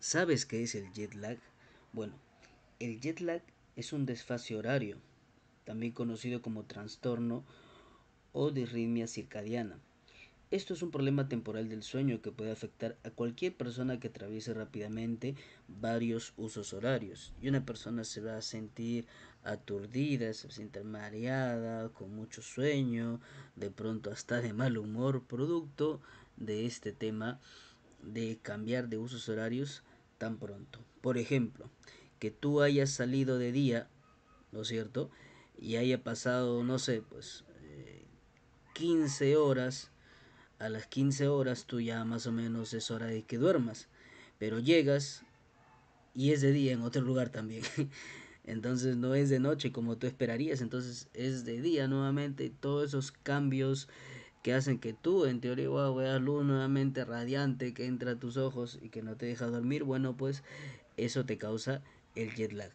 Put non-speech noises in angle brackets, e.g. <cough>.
¿Sabes qué es el jet lag? Bueno, el jet lag es un desfase horario, también conocido como trastorno o disritmia circadiana. Esto es un problema temporal del sueño que puede afectar a cualquier persona que atraviese rápidamente varios usos horarios. Y una persona se va a sentir aturdida, se va mareada, con mucho sueño, de pronto hasta de mal humor, producto de este tema de cambiar de usos horarios tan pronto. Por ejemplo, que tú hayas salido de día, ¿no es cierto? Y haya pasado, no sé, pues 15 eh, horas. A las 15 horas tú ya más o menos es hora de que duermas. Pero llegas y es de día en otro lugar también. <laughs> Entonces no es de noche como tú esperarías. Entonces es de día nuevamente. Todos esos cambios hacen que tú, en teoría, wow, veas luz nuevamente radiante que entra a tus ojos y que no te deja dormir, bueno, pues eso te causa el jet lag.